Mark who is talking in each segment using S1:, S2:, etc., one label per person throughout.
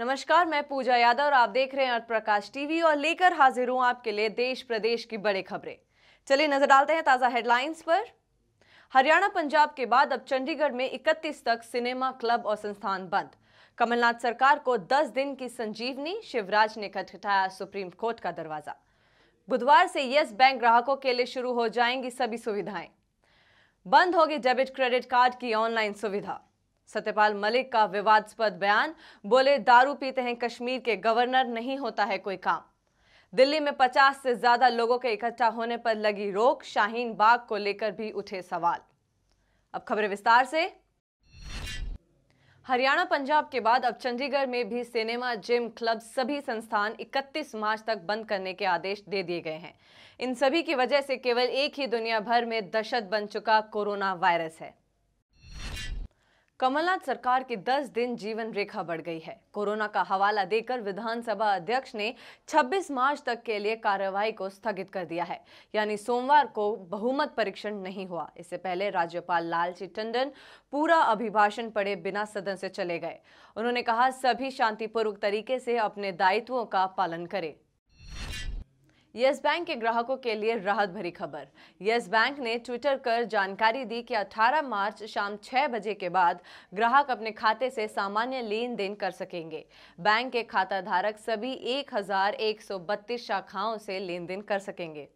S1: नमस्कार मैं पूजा यादव और आप देख रहे हैं अर्थ प्रकाश टीवी और लेकर हाजिर हूं आपके लिए देश प्रदेश की बड़ी खबरें चलिए नजर डालते हैं ताजा हेडलाइंस पर हरियाणा पंजाब के बाद अब चंडीगढ़ में 31 तक सिनेमा क्लब और संस्थान बंद कमलनाथ सरकार को 10 दिन की संजीवनी शिवराज ने खटखटाया सुप्रीम कोर्ट का दरवाजा बुधवार से यस बैंक ग्राहकों के लिए शुरू हो जाएंगी सभी सुविधाएं बंद होगी डेबिट क्रेडिट कार्ड की ऑनलाइन सुविधा सत्यपाल मलिक का विवादस्पद बयान बोले दारू पीते हैं कश्मीर के गवर्नर नहीं होता है कोई काम दिल्ली में 50 से ज्यादा लोगों के इकट्ठा होने पर लगी रोक शाहीन बाग को लेकर भी उठे सवाल अब खबरें विस्तार से हरियाणा पंजाब के बाद अब चंडीगढ़ में भी सिनेमा जिम क्लब सभी संस्थान 31 मार्च तक बंद करने के आदेश दे दिए गए हैं इन सभी की वजह से केवल एक ही दुनिया भर में दहशत बन चुका कोरोना वायरस है कमलनाथ सरकार की 10 दिन जीवन रेखा बढ़ गई है कोरोना का हवाला देकर विधानसभा अध्यक्ष ने 26 मार्च तक के लिए कार्यवाही को स्थगित कर दिया है यानी सोमवार को बहुमत परीक्षण नहीं हुआ इससे पहले राज्यपाल लालजी टंडन पूरा अभिभाषण पढ़े बिना सदन से चले गए उन्होंने कहा सभी शांतिपूर्वक तरीके से अपने दायित्वों का पालन करें यस बैंक के ग्राहकों के लिए राहत भरी खबर यस बैंक ने ट्विटर कर जानकारी दी कि 18 मार्च शाम 6 बजे के बाद ग्राहक अपने खाते से सामान्य लेन देन कर सकेंगे बैंक के खाता धारक सभी 1132 शाखाओं से लेन देन कर सकेंगे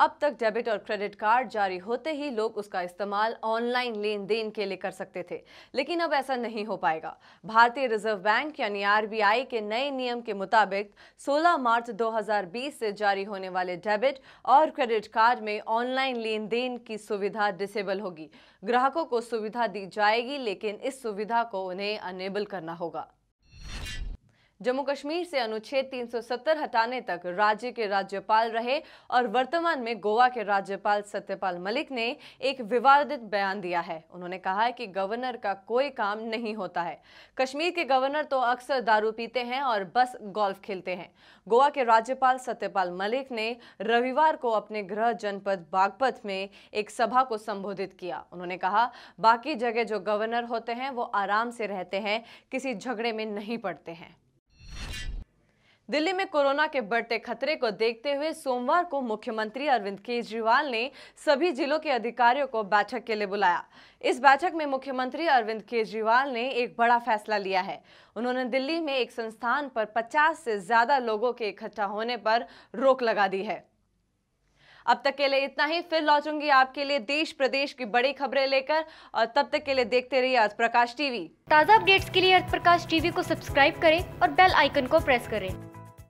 S1: अब तक डेबिट और क्रेडिट कार्ड जारी होते ही लोग उसका इस्तेमाल ऑनलाइन लेन देन के लिए कर सकते थे लेकिन अब ऐसा नहीं हो पाएगा भारतीय रिजर्व बैंक यानी आरबीआई के नए नियम के मुताबिक 16 मार्च 2020 से जारी होने वाले डेबिट और क्रेडिट कार्ड में ऑनलाइन लेन देन की सुविधा डिसेबल होगी ग्राहकों को सुविधा दी जाएगी लेकिन इस सुविधा को उन्हें अनेबल करना होगा जम्मू कश्मीर से अनुच्छेद 370 हटाने तक राज्य के राज्यपाल रहे और वर्तमान में गोवा के राज्यपाल सत्यपाल मलिक ने एक विवादित बयान दिया है उन्होंने कहा है कि गवर्नर का कोई काम नहीं होता है कश्मीर के गवर्नर तो अक्सर दारू पीते हैं और बस गोल्फ खेलते हैं गोवा के राज्यपाल सत्यपाल मलिक ने रविवार को अपने गृह जनपद बागपत में एक सभा को संबोधित किया उन्होंने कहा बाकी जगह जो गवर्नर होते हैं वो आराम से रहते हैं किसी झगड़े में नहीं पड़ते हैं दिल्ली में कोरोना के बढ़ते खतरे को देखते हुए सोमवार को मुख्यमंत्री अरविंद केजरीवाल ने सभी जिलों के अधिकारियों को बैठक के लिए बुलाया इस बैठक में मुख्यमंत्री अरविंद केजरीवाल ने एक बड़ा फैसला लिया है उन्होंने दिल्ली में एक संस्थान पर 50 से ज्यादा लोगों के इकट्ठा होने पर रोक लगा दी है अब तक के लिए इतना ही फिर लौटूंगी आपके लिए देश प्रदेश की बड़ी खबरें लेकर और तब तक के लिए देखते रहिए अर्थ प्रकाश टीवी ताज़ा अपडेट्स के लिए अर्थ प्रकाश टीवी को सब्सक्राइब करें और बेल आइकन को प्रेस करें